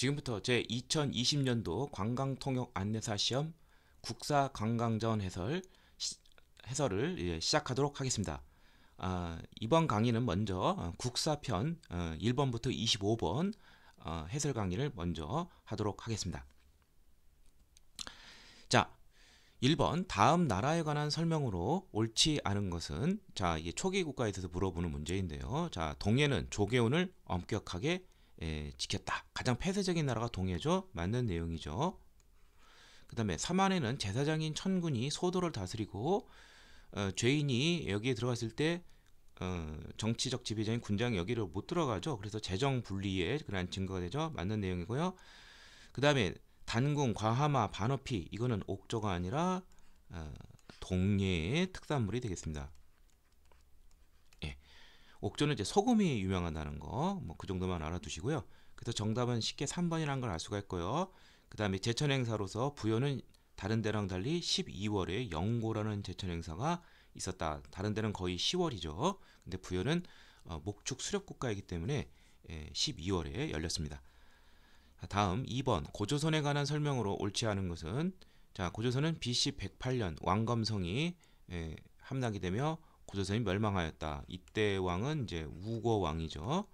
지금부터 제 2020년도 관광통역 안내사 시험 국사 관광전 해설 시, 해설을 예, 시작하도록 하겠습니다. 아, 이번 강의는 먼저 어, 국사편 어, 1번부터 25번 어, 해설 강의를 먼저 하도록 하겠습니다. 자, 1번 다음 나라에 관한 설명으로 옳지 않은 것은 자, 이게 초기 국가에 대해서 물어보는 문제인데요. 자, 동해는 조개운을 엄격하게 에, 예, 지켰다. 가장 폐쇄적인 나라가 동해죠. 맞는 내용이죠. 그 다음에 사만에는 제사장인 천군이 소도를 다스리고 어, 죄인이 여기에 들어갔을 때 어, 정치적 지배자인 군장이 여기를 못 들어가죠. 그래서 재정 분리에 그러한 증거가 되죠. 맞는 내용이고요. 그 다음에 단궁, 과하마, 반어피 이거는 옥조가 아니라 어, 동예의 특산물이 되겠습니다. 옥조는 이제 소금이 유명하다는 거뭐 그 정도만 알아두시고요. 그래서 정답은 쉽게 3번이라는 걸 알 수가 있고요. 그 다음에 제천 행사로서 부여는 다른 데랑 달리 12월에 영고라는 제천 행사가 있었다. 다른 데는 거의 10월이죠. 근데 부여는 어, 목축 수렵국가이기 때문에 예, 12월에 열렸습니다. 다음 2번 고조선에 관한 설명으로 옳지 않은 것은 자 고조선은 BC 108년 왕검성이 예, 함락이 되며 고조선이 멸망하였다. 이때 왕은 이제 우거 왕이죠.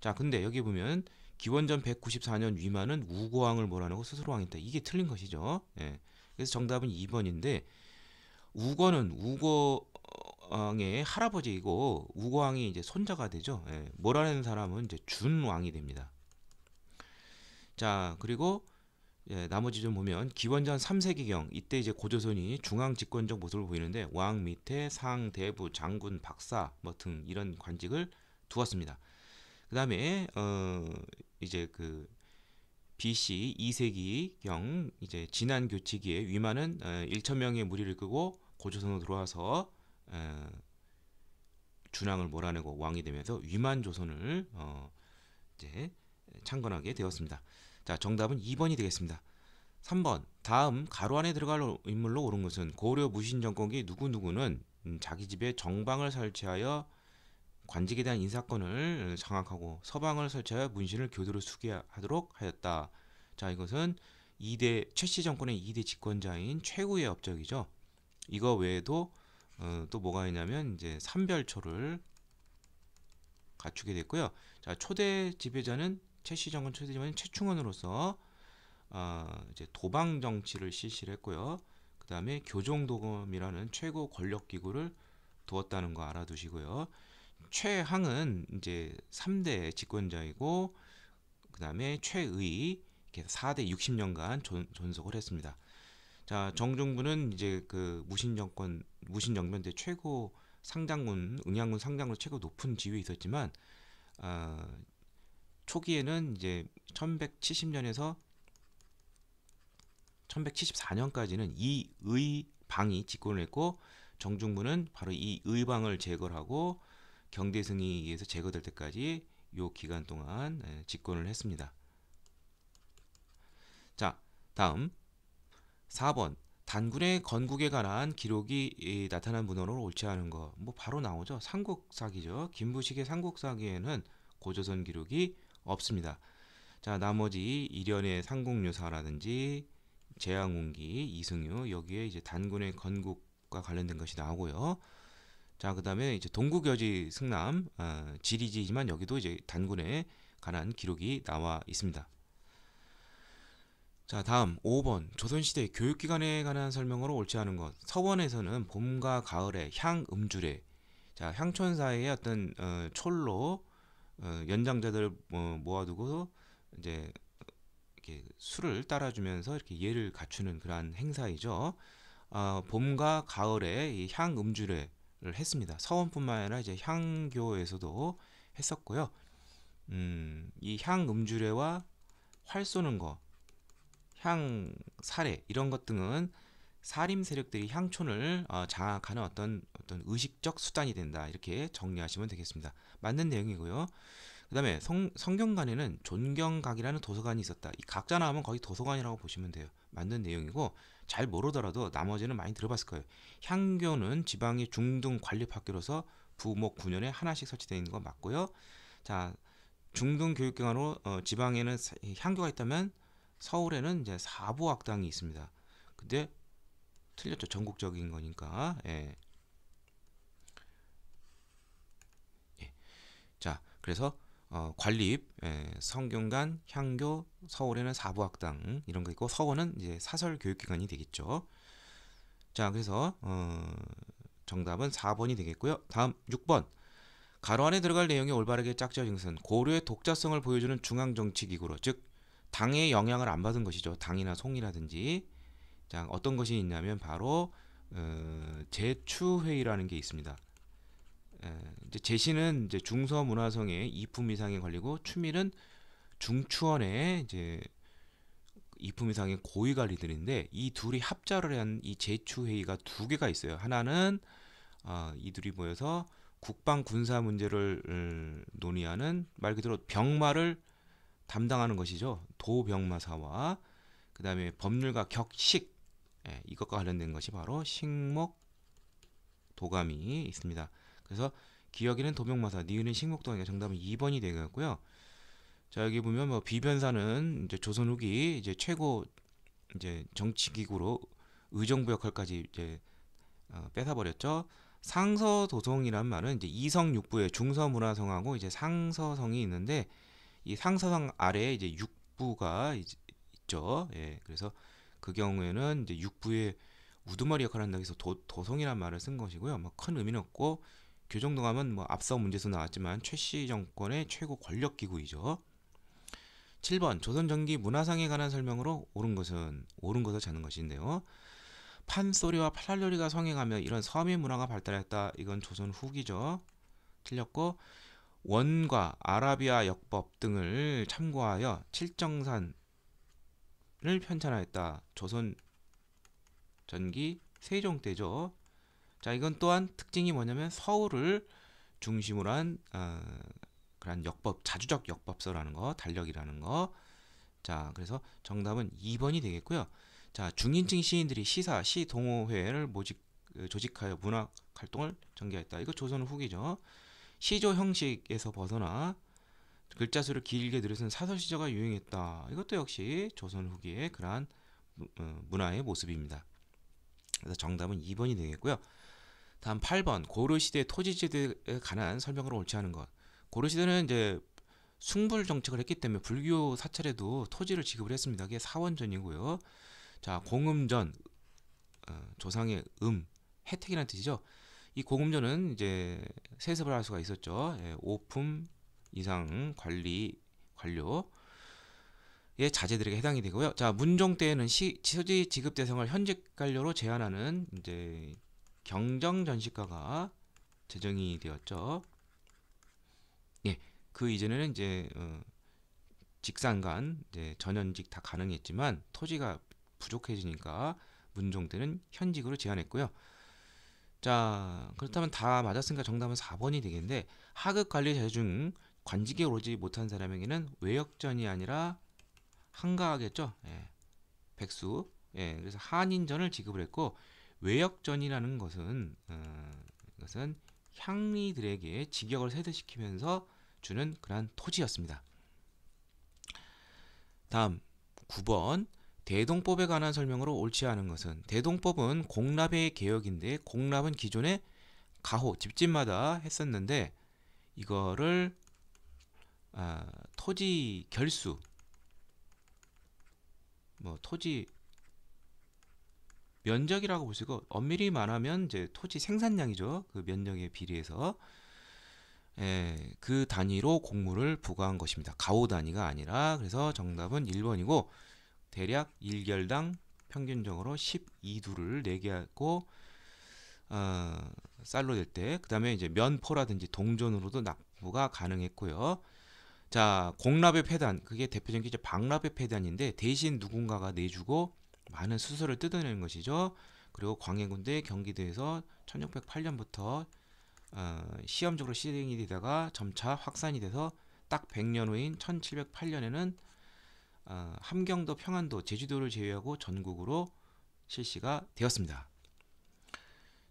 자, 근데 여기 보면 기원전 194년 위만은 우거 왕을 몰아내고 스스로 왕이다. 이게 틀린 것이죠. 예. 그래서 정답은 2번인데 우거는 우거 어, 왕의 할아버지이고 우거 왕이 이제 손자가 되죠. 예. 몰아내는 사람은 이제 준 왕이 됩니다. 자, 그리고 예, 나머지 좀 보면 기원전 3세기경 이때 이제 고조선이 중앙 집권적 모습을 보이는데 왕 밑에 상, 대부, 장군, 박사 뭐 등 이런 관직을 두었습니다. 그 다음에 어 이제 그 BC 2세기경 이제 진안 교치기에 위만은 어, 1천 명의 무리를 끄고 고조선으로 들어와서 어, 준왕을 몰아내고 왕이 되면서 위만 조선을 어, 이제 창건하게 되었습니다. 자, 정답은 2번이 되겠습니다. 3번 다음 가로 안에 들어갈 인물로 옳은 것은 고려 무신 정권기 누구누구는 음, 자기 집에 정방을 설치하여 관직에 대한 인사권을 장악하고 서방을 설치하여 문신을 교도로 수기하도록 하였다. 자 이것은 2대 최씨 정권의 2대 집권자인 최고의 업적이죠. 이거 외에도 어, 또 뭐가 있냐면 이제 삼별초를 갖추게 됐고요. 자 초대 지배자는 최씨 정권 최대지만 최충원으로서 어, 이제 도방 정치를 실시를 했고요. 그 다음에 교종도검이라는 최고 권력 기구를 두었다는 거 알아두시고요. 최항은 이제 3대 집권자이고 그 다음에 최의 이렇게 4대 60년간 존, 속을 했습니다. 자 정종부는 이제 그 무신 정권 무신 정변 때 최고 상장군 응양군 상장군 최고 높은 지위에 있었지만 어, 초기에는 이제 1170년에서 1174년까지는 이 의방이 집권을 했고 정중부는 바로 이 의방을 제거하고 경대승에 의해서 제거될 때까지 요 기간 동안 예, 집권을 했습니다. 자, 다음 4번 단군의 건국에 관한 기록이 나타난 문헌으로 옳지 않은 거. 뭐 바로 나오죠. 삼국사기죠. 김부식의 삼국사기에는 고조선 기록이 없습니다. 자, 나머지 일련의 상공유사라든지 제왕운기, 이승유 여기에 이제 단군의 건국과 관련된 것이 나오고요. 자, 그다음에 이제 동국여지 승남 어, 지리지지만 여기도 이제 단군에 관한 기록이 나와 있습니다. 자, 다음 5번 조선시대 교육기관에 관한 설명으로 옳지 않은 것. 서원에서는 봄과 가을에 향음주례, 자 향촌사의 어떤 어, 촐로 어, 연장자들을 모아두고 이제 이렇게 수를 따라주면서 이렇게 예를 갖추는 그러한 행사이죠. 어, 봄과 가을에 향 음주례를 했습니다. 서원뿐만 아니라 이제 향교에서도 했었고요. 음, 이 향 음주례와 활 쏘는 거, 향 사례 이런 것 등은 사림 세력들이 향촌을 어, 장악하는 어떤 어떤 의식적 수단이 된다 이렇게 정리하시면 되겠습니다. 맞는 내용이고요. 그 다음에 성경관에는 존경각이라는 도서관이 있었다. 이 각자 나오면 거의 도서관이라고 보시면 돼요. 맞는 내용이고 잘 모르더라도 나머지는 많이 들어봤을 거예요. 향교는 지방의 중등 관립학교로서 부목 9년에 하나씩 설치되어 있는 거 맞고요. 자 중등 교육기관으로 어, 지방에는 향교가 있다면 서울에는 이제 사부학당이 있습니다. 근데 틀렸죠. 전국적인 거니까. 예. 그래서 어, 관립, 예, 성균관, 향교, 서울에는 사부학당 이런 거 있고 서원은 이제 사설 교육기관이 되겠죠. 자, 그래서 어, 정답은 4번이 되겠고요. 다음 6번. 가로 안에 들어갈 내용이 올바르게 짝지어진 것은 고려의 독자성을 보여주는 중앙정치기구로 즉 당의 영향을 안 받은 것이죠. 당이나 송이라든지 자, 어떤 것이 있냐면 바로 어, 제추회의라는 게 있습니다. 예. 이제 제시는 이제 중서 문화성의 이품 이상에 걸리고 추밀은 중추원의 이제 이품 이상의 고위 관리들인데 이 둘이 합자를 한 이 제추 회의가 두 개가 있어요. 하나는 어, 이 둘이 모여서 국방 군사 문제를 음, 논의하는 말 그대로 병마를 담당하는 것이죠. 도병마사와 그 다음에 법률가 격식 예, 이것과 관련된 것이 바로 식목 도감이 있습니다. 그래서 기억에는 도명마사, 니은은 식목동이니까 그러니까 정답은 2번이 되겠고요. 자 여기 보면 뭐 비변사는 이제 조선 후기 이제 최고 이제 정치기구로 의정부 역할까지 이제 어, 뺏어버렸죠. 상서도성이란 말은 이제 이성육부의 중서문화성하고 이제 상서성이 있는데 이 상서성 아래 이제 육부가 이제 있죠. 예, 그래서 그 경우에는 이제 육부의 우두머리 역할을 한다고 해서 도, 도성이란 말을 쓴 것이고요. 뭐큰 의미는 없고 교정동함은뭐 그 앞서 문제에서 나왔지만 최씨 정권의 최고 권력기구이죠. 7번 조선전기 문화상에 관한 설명으로 옳은 것은 옳은 것을 찾는 것인데요. 판소리와 팔할요리가 성행하며 이런 섬의 문화가 발달했다. 이건 조선 후기죠. 틀렸고 원과 아라비아 역법 등을 참고하여 칠정산을 편찬하였다. 조선 전기 세종 때죠. 자, 이건 또한 특징이 뭐냐면 서울을 중심으로 한 어, 그런 역법, 자주적 역법서라는 거, 달력이라는 거. 자, 그래서 정답은 2번이 되겠고요. 자, 중인층 시인들이 시사, 시 동호회를 모직 조직하여 문학 활동을 전개했다. 이거 조선 후기죠. 시조 형식에서 벗어나 글자 수를 길게 늘서는 사설 시조가 유행했다. 이것도 역시 조선 후기의 그러한 어, 문화의 모습입니다. 그래서 정답은 2번이 되겠고요. 다음 8번 고려시대 토지제도에 관한 설명으로 옳지 않은 것. 고려시대는 이제 숭불 정책을 했기 때문에 불교 사찰에도 토지를 지급을 했습니다. 그게 사원전이고요. 자, 공음전 어, 조상의 음 혜택이라는 뜻이죠. 이 공음전은 이제 세습을 할 수가 있었죠. 예, 5품 이상 관리 관료 의 예, 자제들에게 해당이 되고요. 자, 문종 때에는 시, 토지 지급 대상을 현직 관료로 제한하는 이제 경정전시가가 제정이 되었죠. 예, 그 이전에는 이제 어, 직산간 이제 전현직 다 가능했지만 토지가 부족해지니까 문종대는 현직으로 제한했고요. 자 그렇다면 다 맞았으니까 정답은 4번이 되겠는데 하급 관리 자중 관직에 오르지 못한 사람에게는 외역전이 아니라 한가하겠죠. 예, 백수. 예, 그래서 한인전을 지급을 했고 외역전이라는 것은 어, 이것은 향리들에게 직역을 세대시키면서 주는 그러한 토지였습니다. 다음 9번 대동법에 관한 설명으로 옳지 않은 것은 대동법은 공납의 개혁인데 공납은 기존의 가호 집집마다 했었는데 이거를 아, 토지 결수 뭐 토지 면적이라고 보시고 엄밀히 말하면 이제 토지 생산량이죠. 그 면적에 비례해서 예, 그 단위로 곡물을 부과한 것입니다. 가오 단위가 아니라 그래서 정답은 1번이고 대략 1결당 평균적으로 12두를 내게 하고 어, 쌀로 될 때 그다음에 이제 면포라든지 동전으로도 납부가 가능했고요. 자, 공납의 폐단 그게 대표적인 게 이제 박납의 폐단인데 대신 누군가가 내주고 많은 수소를 뜯어내는 것이죠. 그리고 광해군대 경기도에서 1608년부터 어, 시험적으로 실행이 되다가 점차 확산이 돼서 딱 100년 후인 1708년에는 어, 함경도, 평안도, 제주도를 제외하고 전국으로 실시가 되었습니다.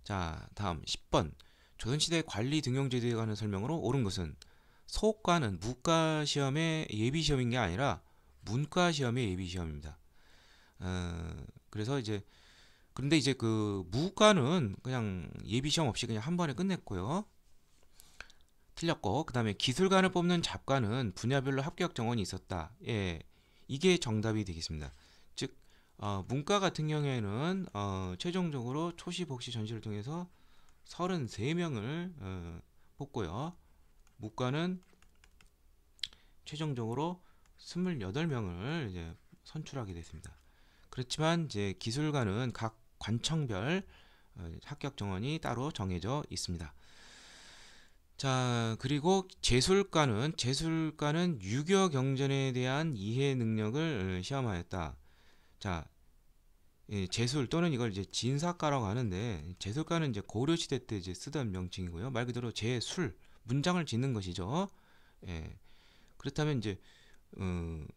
자, 다음 10번 조선시대 관리 등용제도에 관한 설명으로 옳은 것은 소과는 무과 시험의 예비 시험인 게 아니라 문과 시험의 예비 시험입니다. 어, 그래서 이제 그런데 이제 그 무과는 그냥 예비 시험 없이 그냥 한 번에 끝냈고요. 틀렸고 그다음에 기술관을 뽑는 잡과는 분야별로 합격 정원이 있었다. 예. 이게 정답이 되겠습니다. 즉 어, 문과 같은 경우에는 어, 최종적으로 초시 복시 전시를 통해서 33명을 어, 뽑고요. 무과는 최종적으로 28명을 이제 선출하게 됐습니다. 그렇지만 이제 기술과는 각 관청별 어, 합격 정원이 따로 정해져 있습니다. 자, 그리고 재술과는 재술과는 유교 경전에 대한 이해 능력을 어, 시험하였다. 자, 재술 예, 또는 이걸 이제 진사과라고 하는데 재술과는 이제 고려 시대 때 이제 쓰던 명칭이고요. 말 그대로 재술 문장을 짓는 것이죠. 예. 그렇다면 이제 음,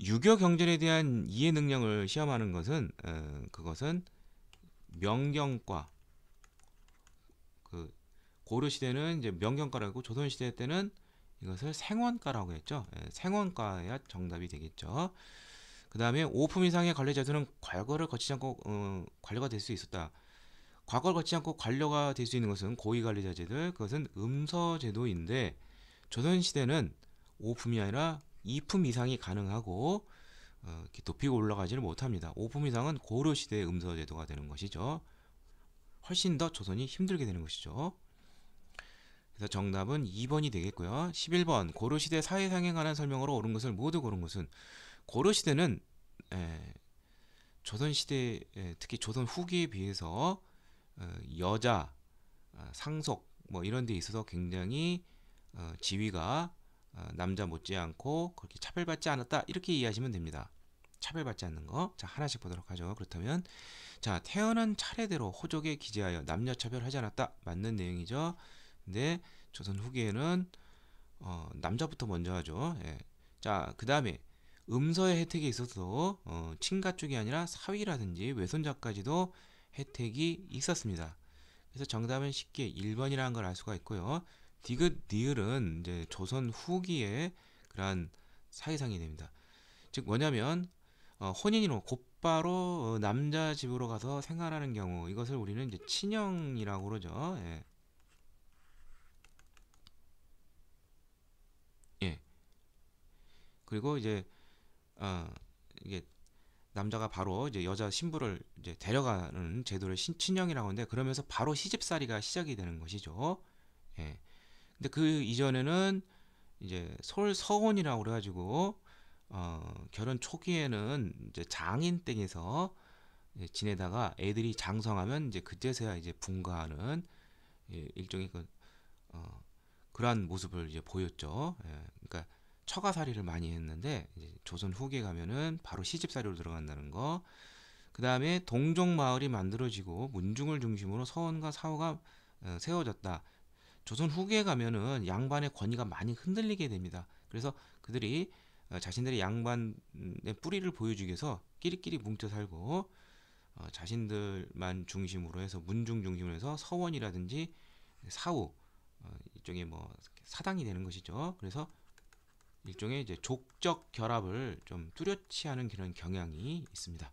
유교 경전에 대한 이해 능력을 시험하는 것은 어, 그것은 명경과 그 고려 시대는 이제 명경과라고 조선 시대 때는 이것을 생원과라고 했죠. 예, 생원과야 정답이 되겠죠. 그 다음에 5품 이상의 관례자들은 과거를 거치지 않고 어, 관료가 될 수 있었다. 과거를 거치지 않고 관료가 될 수 있는 것은 고위관리자제들 그것은 음서제도인데 조선시대는 5품이 아니라 2품 이상이 가능하고 어, 이렇게 높이고 올라가지를 못합니다. 5품 이상은 고려 시대의 음서 제도가 되는 것이죠. 훨씬 더 조선이 힘들게 되는 것이죠. 그래서 정답은 2번이 되겠고요. 11번 고려 시대 사회상에 관한 설명으로 옳은 것을 모두 고른 것은 고려 시대는 조선 시대 특히 조선 후기에 비해서 어, 여자 아, 상속 뭐 이런 데 있어서 굉장히 어, 지위가 어, 남자 못지않고 그렇게 차별받지 않았다 이렇게 이해하시면 됩니다. 차별받지 않는 거. 자, 하나씩 보도록 하죠. 그렇다면 자, 태어난 차례대로 호적에 기재하여 남녀 차별하지 않았다. 맞는 내용이죠. 근데 조선 후기에는 어, 남자부터 먼저 하죠. 예. 자, 그다음에 음서의 혜택에 있어서 어, 친가 쪽이 아니라 사위라든지 외손자까지도 혜택이 있었습니다. 그래서 정답은 쉽게 1번이라는 걸 알 수가 있고요. 디귿 니을은 이제 조선 후기에 그러한 사회상이 됩니다. 즉 뭐냐면 어, 혼인으로 곧바로 어, 남자 집으로 가서 생활하는 경우 이것을 우리는 이제 친형이라고 그러죠. 예. 예. 그리고 이제 어, 이게 남자가 바로 이제 여자 신부를 이제 데려가는 제도를 신, 친형이라고 하는데 그러면서 바로 시집살이가 시작이 되는 것이죠. 예. 근데 그 이전에는 이제 서울 서원이라고 그래가지고 어, 결혼 초기에는 이제 장인 댁에서 이제 지내다가 애들이 장성하면 이제 그때서야 이제 분가하는 예, 일종의 그, 어, 그러한 모습을 이제 보였죠. 예, 그러니까 처가살이를 많이 했는데 이제 조선 후기에 가면은 바로 시집살이로 들어간다는 거. 그 다음에 동종 마을이 만들어지고 문중을 중심으로 서원과 사호가 어, 세워졌다. 조선 후기에 가면은 양반의 권위가 많이 흔들리게 됩니다. 그래서 그들이 어, 자신들의 양반의 뿌리를 보여주기 위해서 끼리끼리 뭉쳐 살고 어, 자신들만 중심으로 해서 문중 중심으로 해서 서원이라든지 사우 어, 일종의 뭐 사당이 되는 것이죠. 그래서 일종의 이제 족적 결합을 좀 뚜렷이 하는 그런 경향이 있습니다.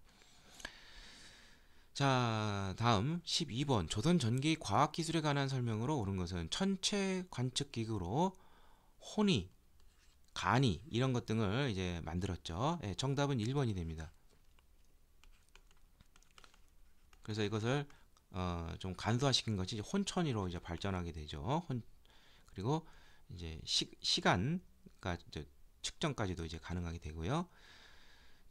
자, 다음 12번 조선 전기 과학 기술에 관한 설명으로 옳은 것은 천체 관측 기구로 혼이 간이 이런 것 등을 이제 만들었죠. 예, 정답은 1번이 됩니다. 그래서 이것을 어, 좀 간소화시킨 것이 이제 혼천이로 이제 발전하게 되죠. 혼, 그리고 이제 시, 시간 그러니까 이제 측정까지도 이제 가능하게 되고요.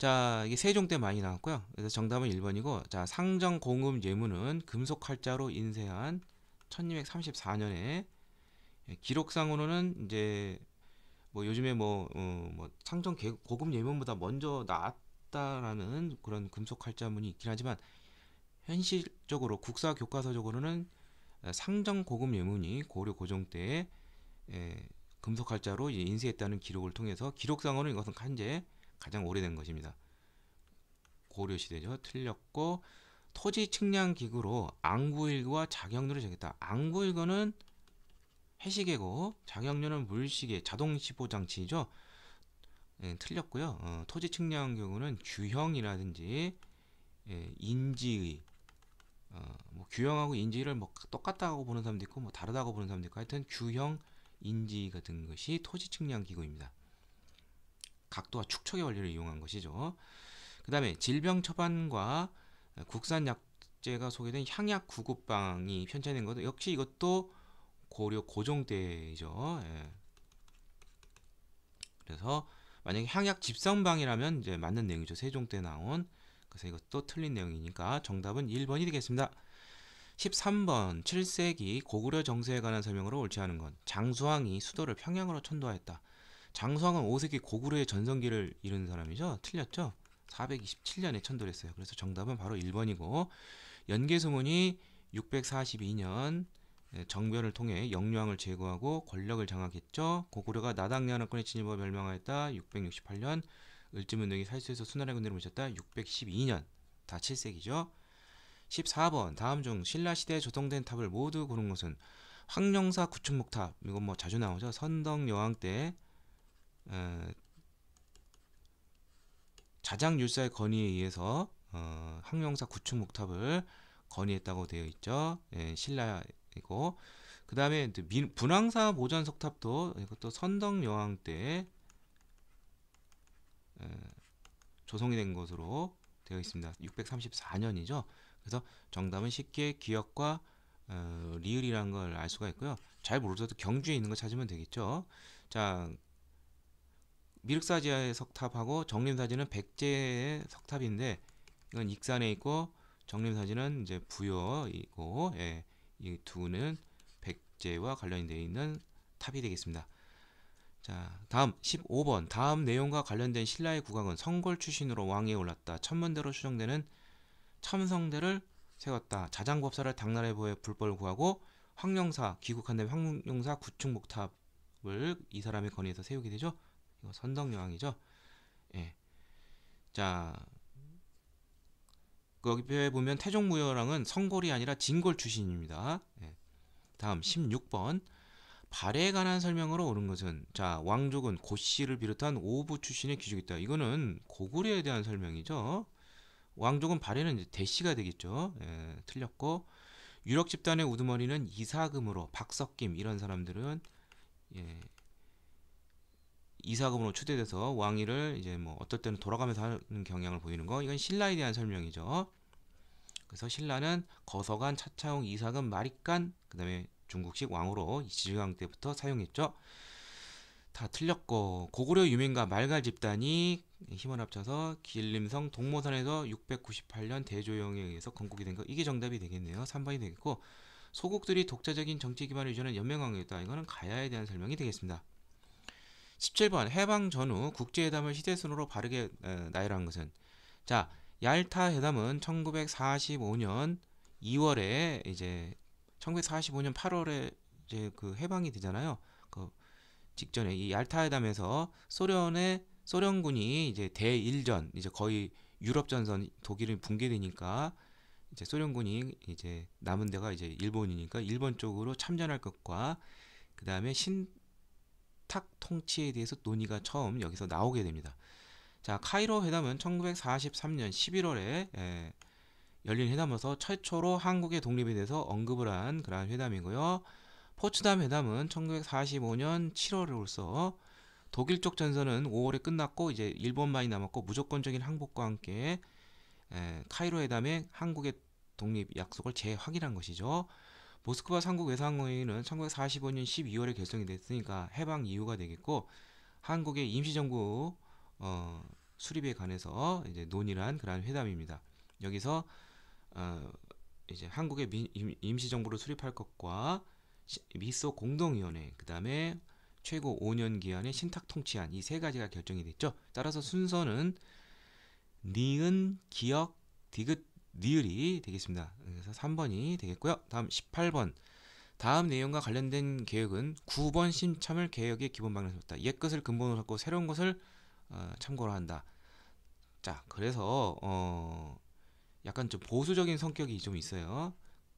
자, 이게 세종 때 많이 나왔고요. 그래서 정답은 1번이고, 자, 상정 공음 예문은 금속 칼자로 인쇄한 1634년에 예, 기록상으로는 이제 뭐 요즘에 뭐, 어, 뭐 상정 고급 예문보다 먼저 나왔다라는 그런 금속 칼자문이 있긴 하지만 현실적으로 국사 교과서적으로는 어, 상정 고급 예문이 고려 고종 때에 예, 금속 칼자로 인쇄했다는 기록을 통해서 기록상으로는 이것은 간제 가장 오래된 것입니다. 고려시대죠. 틀렸고 토지 측량 기구로 앙구일과 자격률을 정했다. 앙구일거는 해시계고 자격률은 물시계 자동 시보 장치죠. 예, 틀렸고요. 어, 토지 측량 기구는 규형이라든지 예, 인지의 어, 뭐 규형하고 인지를 뭐 똑같다고 보는 사람도 있고 뭐 다르다고 보는 사람도 있고 하여튼 규형 인지 같은 것이 토지 측량 기구입니다. 각도와 축척의 원리를 이용한 것이죠. 그 다음에 질병 처방과 국산 약재가 소개된 향약 구급방이 편찬된 것도 역시 이것도 고려 고종 때이죠. 예. 그래서 만약에 향약 집성방이라면 이제 맞는 내용이죠. 세종 때 나온. 그래서 이것도 틀린 내용이니까 정답은 1번이 되겠습니다. 13번 7세기 고구려 정세에 관한 설명으로 옳지 않은 건 장수왕이 수도를 평양으로 천도하였다. 장성은 5세기 고구려의 전성기를 이룬 사람이죠. 틀렸죠? 427년에 천도했어요. 그래서 정답은 바로 1번이고 연개소문이 642년 예, 정변을 통해 영유왕을 제거하고 권력을 장악했죠. 고구려가 나당 연합군의진입을 멸망하였다. 668년 을지문덕이 살수해서 순나라 군대를 모셨다. 612년 다 7세기죠. 14번 다음 중 신라시대에 조성된 탑을 모두 고른 것은 황령사 구춘목탑 이건 뭐 자주 나오죠. 선덕여왕 때 자장율사의 건의에 의해서 어, 항명사 구축 목탑을 건의했다고 되어 있죠. 예, 신라이고 그 다음에 분황사 보전 석탑도 이것도 선덕 여왕 때 예, 조성이 된 것으로 되어 있습니다. 634년이죠. 그래서 정답은 쉽게 기억과 어, 리을이라는 걸 알 수가 있고요. 잘 모르셔도 경주에 있는 거 찾으면 되겠죠. 자, 미륵사지아의 석탑하고 정림사지는 백제의 석탑인데 이건 익산에 있고 정림사지는 이제 부여이고 예, 이 두는 백제와 관련되어 있는 탑이 되겠습니다. 자 다음 15번 다음 내용과 관련된 신라의 국왕은 성골 출신으로 왕에 위 올랐다. 천문대로 추정되는 참성대를 세웠다. 자장법사를 당나라에 보여불법을 구하고 황룡사 귀국한 다음 황룡사 구충목탑을이 사람의 건의에서 세우게 되죠. 이거 선덕여왕이죠. 예. 자, 거기에 보면 태종무열왕은 성골이 아니라 진골 출신입니다. 예. 다음 16번 발에 관한 설명으로 옳은 것은 자 왕족은 고씨를 비롯한 오부 출신의 귀족이 있다. 이거는 고구려에 대한 설명이죠. 왕족은 발에는 대씨가 되겠죠. 예, 틀렸고 유력 집단의 우두머리는 이사금으로 박석김 이런 사람들은 예, 이사금으로 추대돼서 왕위를 이제 뭐 어떨 때는 돌아가면서 하는 경향을 보이는 거 이건 신라에 대한 설명이죠. 그래서 신라는 거서간, 차차용, 이사금, 마리간 그 다음에 중국식 왕으로 이 지중앙 때부터 사용했죠. 다 틀렸고 고구려 유민과 말갈 집단이 힘을 합쳐서 길림성 동모산에서 698년 대조영에 의해서 건국이 된 거 이게 정답이 되겠네요. 3번이 되겠고 소국들이 독자적인 정치 기반을 유지하는 연맹왕이었다. 이거는 가야에 대한 설명이 되겠습니다. 17번 해방 전후 국제회담을 시대순으로 바르게 나열한 것은 자 얄타 회담은 1945년 2월에 이제 1945년 8월에 이제 그 해방이 되잖아요. 그 직전에 이 얄타 회담에서 소련의 소련군이 이제 대일전 이제 거의 유럽 전선 독일이 붕괴되니까 이제 소련군이 이제 남은 데가 이제 일본이니까 일본 쪽으로 참전할 것과 그 다음에 신 세탁 통치에 대해서 논의가 처음 여기서 나오게 됩니다. 자, 카이로 회담은 1943년 11월에 에, 열린 회담에서 최초로 한국의 독립에 대해서 언급을 한 그러한 회담이고요. 포츠담 회담은 1945년 7월에로서 독일 쪽 전선은 5월에 끝났고 이제 일본만이 남았고 무조건적인 항복과 함께 에, 예, 카이로 회담에 한국의 독립 약속을 재확인한 것이죠. 모스크바 상국 외상회의는 1945년 12월에 결성이 됐으니까 해방 이유가 되겠고 한국의 임시정부 어, 수립에 관해서 이제 논의란 그러한 회담입니다. 여기서 어, 이제 한국의 임, 시정부를 수립할 것과 미소 공동위원회 그 다음에 최고 5년 기한의 신탁 통치안 이 세 가지가 결정이 됐죠. 따라서 순서는 니은 기억 디귿 니을이 되겠습니다. 그래서 3번이 되겠고요. 다음 18번. 다음 내용과 관련된 계획은 9번 신참을 개혁의 기본 방향에서 봤다. 옛것을 근본으로 삼고 새로운 것을 어, 참고로 한다. 자, 그래서 어 약간 좀 보수적인 성격이 좀 있어요.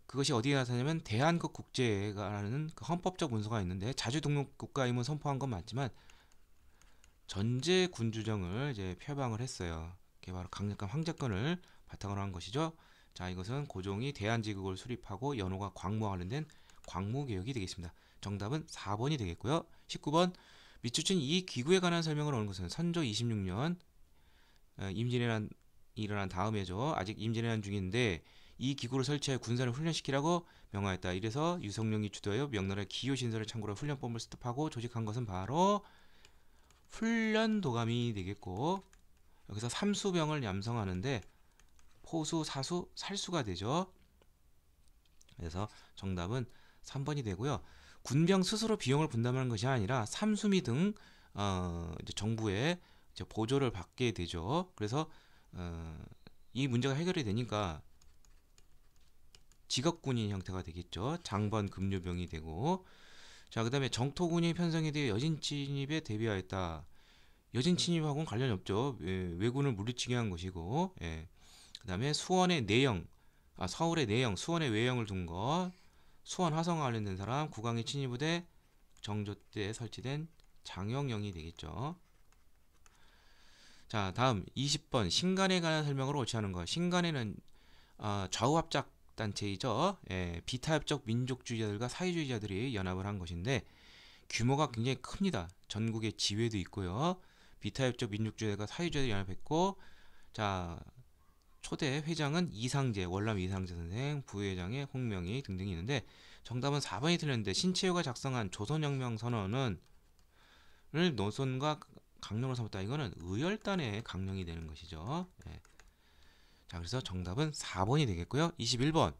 그것이 어디에 나타나냐면 대한국 국제라는 그 헌법적 문서가 있는데 자주 등록 국가 임을 선포한 건 맞지만 전제 군주정을 이제 표방을 했어요. 그게 바로 강력한 황제권을 바탕으로 한 것이죠. 자, 이것은 고종이 대한제국을 수립하고 연호가 광무와 관련된 광무개혁이 되겠습니다. 정답은 4번이 되겠고요. 19번 미추친 이 기구에 관한 설명을 오는 것은 선조 26년 어, 임진왜란 일어난 다음에죠. 아직 임진왜란 중인데 이 기구를 설치하여 군사를 훈련시키라고 명하였다. 이래서 유성룡이 주도하여 명나라 기요 신설을 참고로 훈련법을 습득하고 조직한 것은 바로 훈련도감이 되겠고 여기서 삼수병을 양성하는데 포수, 사수, 살수가 되죠. 그래서 정답은 3번이 되고요. 군병 스스로 비용을 분담하는 것이 아니라 삼수미 등 어, 이제 정부의 보조를 받게 되죠. 그래서 어, 이 문제가 해결이 되니까 직업군인 형태가 되겠죠. 장번 급료병이 되고 자 그다음에 정토군이 편성에 대해 여진 침입에 대비하였다. 여진 침입하고는 관련이 없죠. 예, 왜군을 물리치게 한 것이고 예. 그 다음에 수원의 내영, 아 서울의 내영, 수원의 외형을둔 것, 수원 화성화 관련된 사람, 구강의 친위부대, 정조 때 설치된 장영영이 되겠죠. 자 다음 20번 신간에 관한 설명으로 오치하는 것. 신간에는 아, 좌우합작 단체이죠. 예, 비타협적 민족주의자들과 사회주의자들이 연합을 한 것인데 규모가 굉장히 큽니다. 전국에 지회도 있고요. 비타협적 민족주의자가 사회주의를 자 연합했고 자 초대 회장은 이상재, 월남 이상재 선생, 부회장의 홍명희 등등이 있는데 정답은 4번이 틀렸는데 신채유가 작성한 조선혁명 선언은 노선과 강령을 삼았다. 이거는 의열단의 강령이 되는 것이죠. 예. 자, 그래서 정답은 4번이 되겠고요. 21번.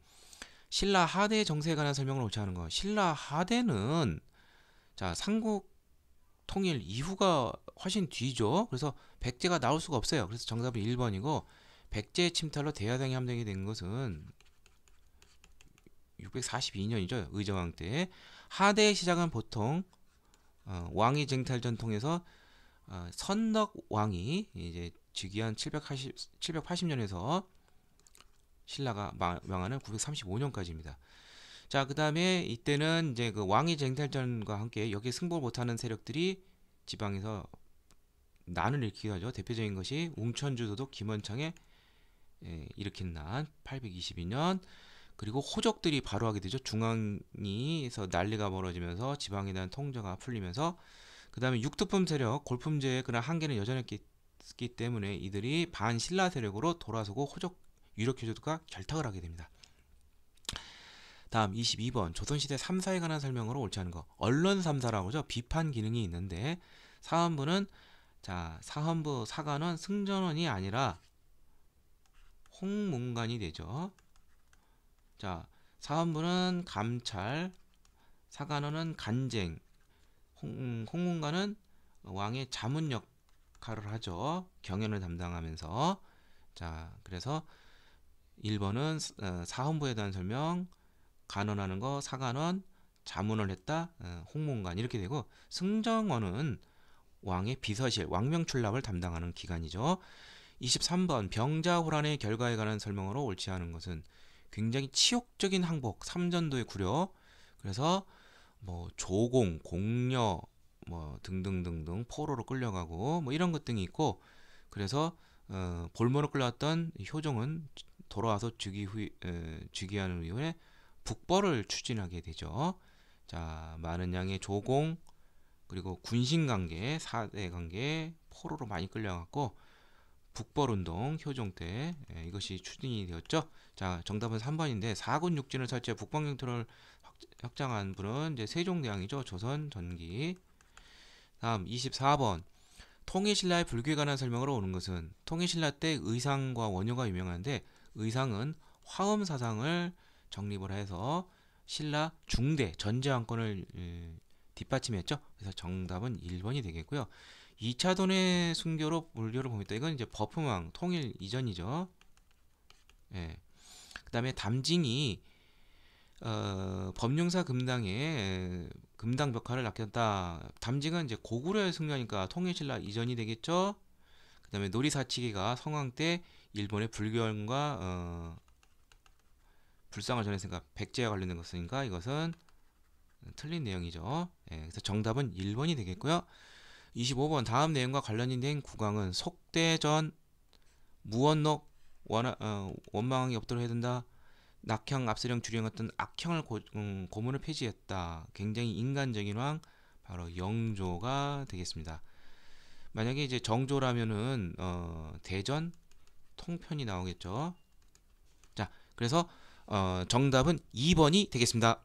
신라 하대 정세에 관한 설명을 옳지 하는 거. 신라 하대는 자, 삼국 통일 이후가 훨씬 뒤죠. 그래서 백제가 나올 수가 없어요. 그래서 정답은 1번이고 백제 침탈로 대야당이 함정이 된 것은 642년이죠. 의정왕 때. 하대의 시작은 보통 어, 왕위 쟁탈 전통에서 어, 선덕 왕이 이제 즉위한 780, 780년에서 신라가 마, 망하는 935년까지입니다. 자, 그 다음에 이때는 이제 그 왕위 쟁탈전과 함께 여기승복 못하는 세력들이 지방에서 난을 일으키죠 대표적인 것이 웅천주 도독 김원창의 예, 일으킨난 822년 그리고 호족들이 바로 하게 되죠. 중앙이에서 난리가 벌어지면서 지방에 대한 통제가 풀리면서 그 다음에 육두품 세력, 골품제의 그런 한계는 여전했기 때문에 이들이 반신라 세력으로 돌아서고 호족 유력 교조가 결탁을 하게 됩니다. 다음 22번 조선시대 3사에 관한 설명으로 옳지 않은 거 언론 3사라고죠. 하 비판 기능이 있는데 사헌부는 자 사헌부 사관원 승전원이 아니라 홍문관이 되죠. 자, 사헌부는 감찰, 사관원은 간쟁, 홍, 홍문관은 왕의 자문 역할을 하죠. 경연을 담당하면서. 자, 그래서 1번은 어, 사헌부에 대한 설명, 간언하는 거, 사간원, 자문을 했다, 어, 홍문관 이렇게 되고 승정원은 왕의 비서실, 왕명출납을 담당하는 기관이죠. 23번 병자호란의 결과에 관한 설명으로 옳지 않은 것은 굉장히 치욕적인 항복, 삼전도의 구려, 그래서 뭐 조공, 공녀 뭐 등등등등 포로로 끌려가고 뭐 이런 것 등이 있고 그래서 어, 볼모로 끌려왔던 효종은 돌아와서 즉위 후에 즉위하는 이 후에 북벌을 추진하게 되죠. 자, 많은 양의 조공 그리고 군신 관계, 사대 관계 포로로 많이 끌려갔고 북벌운동 효종때 예, 이것이 추진이 되었죠. 자 정답은 3번인데 4군 육진을 설치해 북방경토를 확장한 분은 이제 세종대왕이죠. 조선 전기 다음 24번 통일신라의 불교에 관한 설명으로 오는 것은 통일신라 때 의상과 원효가 유명한데 의상은 화엄 사상을 정립을 해서 신라 중대 전제왕권을 예, 뒷받침했죠. 그래서 정답은 1번이 되겠고요. 2차 돈의 순교로 물류를 보했다 이건 이제 버프망 통일 이전이죠. 예. 그다음에 담징이 어, 법용사 금당에 금당 벽화를 낚였다. 담징은 이제 고구려의 승려니까 통일신라 이전이 되겠죠. 그다음에 놀이사치기가 성황 때 일본의 불교연과 어, 불상을 전했으니까 그러니까 백제와 관련된 것이니까 이것은 틀린 내용이죠. 예, 그래서 정답은 1번이 되겠고요. 25번 다음 내용과 관련된국왕은 속대전 무원록 원, 어, 원망이 없도록 해야 된다. 낙형, 압수령, 주령 같은 악형을 고, 음, 문을 폐지했다. 굉장히 인간적인 왕 바로 영조가 되겠습니다. 만약에 이제 정조라면은 어, 대전 통편이 나오겠죠. 자, 그래서 어, 정답은 2번이 되겠습니다.